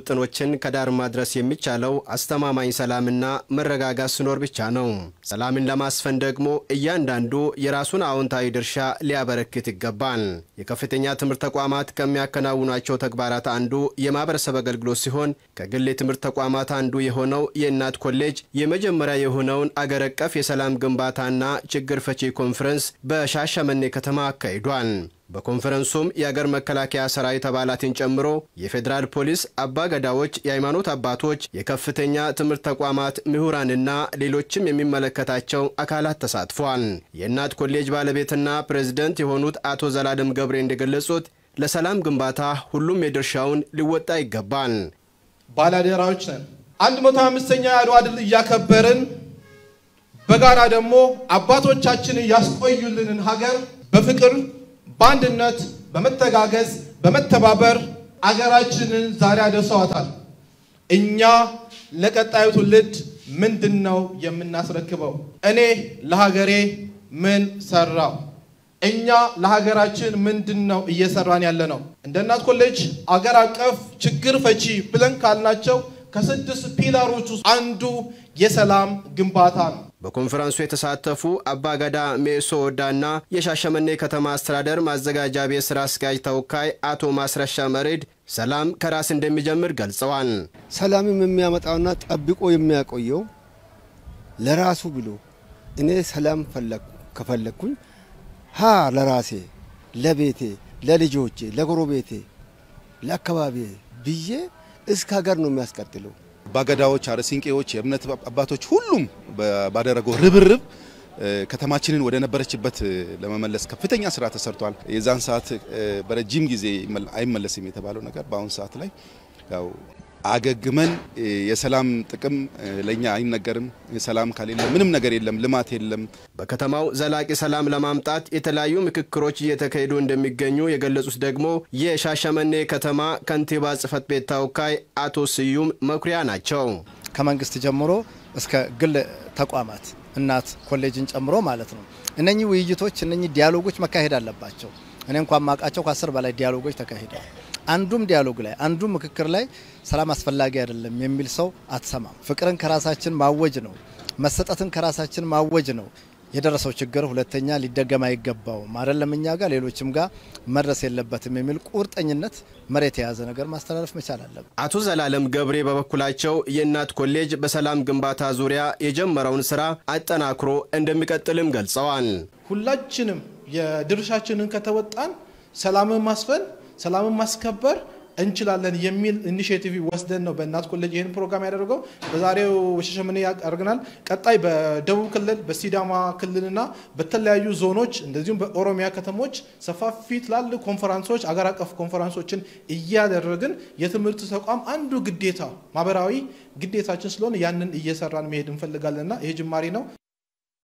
ውጥኖችን ከዳር ማድረስ የሚቻለው አስተማማኝ ሰላምና መረጋጋት ሲኖር ብቻ ነው። ሰላምን ለማስፈን ደግሞ እያንዳንዱ የራሱን አዎንታዊ ድርሻ ሊያበረክት ይገባል። የከፍተኛ ትምህርት ተቋማት ከሚያከናውኗቸው ተግባራት አንዱ የማህበረሰብ አገልግሎት ሲሆን ከግል የትምህርት ተቋማት አንዱ የሆነው የእናት ኮሌጅ የመጀመሪያ የሆነውን አገር አቀፍ የሰላም ግንባታና ችግር ፈቺ ኮንፈረንስ በሻሸመኔ ከተማ አካሂዷል። በኮንፈረንሱም የአገር መከላከያ ሰራዊት አባላትን ጨምሮ የፌዴራል ፖሊስ አባ ገዳዎች፣ የሃይማኖት አባቶች፣ የከፍተኛ ትምህርት ተቋማት ምሁራንና ሌሎችም የሚመለከታቸው አካላት ተሳትፏል። የእናት ኮሌጅ ባለቤትና ፕሬዝደንት የሆኑት አቶ ዘላለም ገብሬ እንደገለጹት ለሰላም ግንባታ ሁሉም የድርሻውን ሊወጣ ይገባል። ባላደራዎች ነን መቶ 105ኛ የአድዋ ድል እያከበርን በጋራ ደግሞ አባቶቻችን እያስቆዩልንን ሀገር በፍቅር በአንድነት በመተጋገዝ በመተባበር አገራችንን ዛሬ አደርሰዋታል። እኛ ለቀጣዩ ትውልድ ምንድን ነው የምናስረክበው? እኔ ለሀገሬ ምን ሰራው? እኛ ለሀገራችን ምንድን ነው እየሰራን ያለ ነው? እንደ እናት ኮሌጅ አገር አቀፍ ችግር ፈቺ ብለን ካልናቸው ከስድስት ፒላሮች ውስጥ አንዱ የሰላም ግንባታ ነው። በኮንፈረንሱ የተሳተፉ አባገዳ ሜሶ ወዳና የሻሸመኔ ከተማ አስተዳደር ማዘጋጃ ቤት ስራ አስኪያጅ ተወካይ አቶ ማስረሻ መሬድ ሰላም ከራስ እንደሚጀምር ገልጸዋል። ሰላምም የሚያመጣውና ጠብቆ የሚያቆየው ለራሱ ብሎ እኔ ሰላም ከፈለግኩኝ ሀ ለራሴ፣ ለቤቴ፣ ለልጆቼ፣ ለጎረቤቴ፣ ለአካባቢ ብዬ እስከ ሀገር ነው የሚያስቀጥለው። አባገዳዎች፣ አርሲንቄዎች፣ የእምነት አባቶች ሁሉም ባደረገው ርብርብ ከተማችንን ወደ ነበረችበት ለመመለስ ከፍተኛ ስራ ተሰርቷል። የዛን ሰዓት በረጅም ጊዜ አይመለስም የተባለው ነገር በአሁን ሰዓት ላይ ያው አገግመን የሰላም ጥቅም ለኛ አይነገርም። ሰላም ከሌለ ምንም ነገር የለም፣ ልማት የለም። በከተማው ዘላቂ ሰላም ለማምጣት የተለያዩ ምክክሮች እየተካሄዱ እንደሚገኙ የገለጹት ደግሞ የሻሸመኔ ከተማ ከንቲባ ጽህፈት ቤት ተወካይ አቶ ስዩም መኩሪያ ናቸው። ከመንግስት ጀምሮ እስከ ግል ተቋማት እናት ኮሌጅን ጨምሮ ማለት ነው። እነኚህ ውይይቶች እነኚህ ዲያሎጎች መካሄድ አለባቸው። እኔ እንኳን ማውቃቸው ከአስር በላይ ዲያሎጎች ተካሂደዋል። አንዱም ዲያሎግ ላይ አንዱም ምክክር ላይ ሰላም አስፈላጊ አይደለም የሚል ሰው አትሰማም። ፍቅርን ከራሳችን ማወጅ ነው። መሰጠትን ከራሳችን ማወጅ ነው። የደረሰው ችግር ሁለተኛ ሊደገም አይገባውም፣ አይደለም እኛ ጋር ሌሎችም ጋር መድረስ የለበትም የሚል ቁርጠኝነት መሬት የያዘ ነገር ማስተላለፍ መቻል አለብን። አቶ ዘላለም ገብሬ በበኩላቸው የእናት ኮሌጅ በሰላም ግንባታ ዙሪያ የጀመረውን ስራ አጠናክሮ እንደሚቀጥልም ገልጸዋል። ሁላችንም የድርሻችንን ከተወጣን ሰላምን ማስፈን፣ ሰላምን ማስከበር እንችላለን የሚል ኢኒሽቲቭ ወስደን ነው በእናት ኮሌጅ ይህን ፕሮግራም ያደረገው። በዛሬው ሻሸመኔ ያደርግናል። ቀጣይ በደቡብ ክልል በሲዳማ ክልልና በተለያዩ ዞኖች እንደዚሁም በኦሮሚያ ከተሞች ሰፋፊ ትላልቅ ኮንፈረንሶች አገር አቀፍ ኮንፈረንሶችን እያደረግን የትምህርት ተቋም አንዱ ግዴታ ማህበራዊ ግዴታችን ስለሆነ ያንን እየሰራን መሄድ እንፈልጋለንና ይሄ ጅማሬ ነው።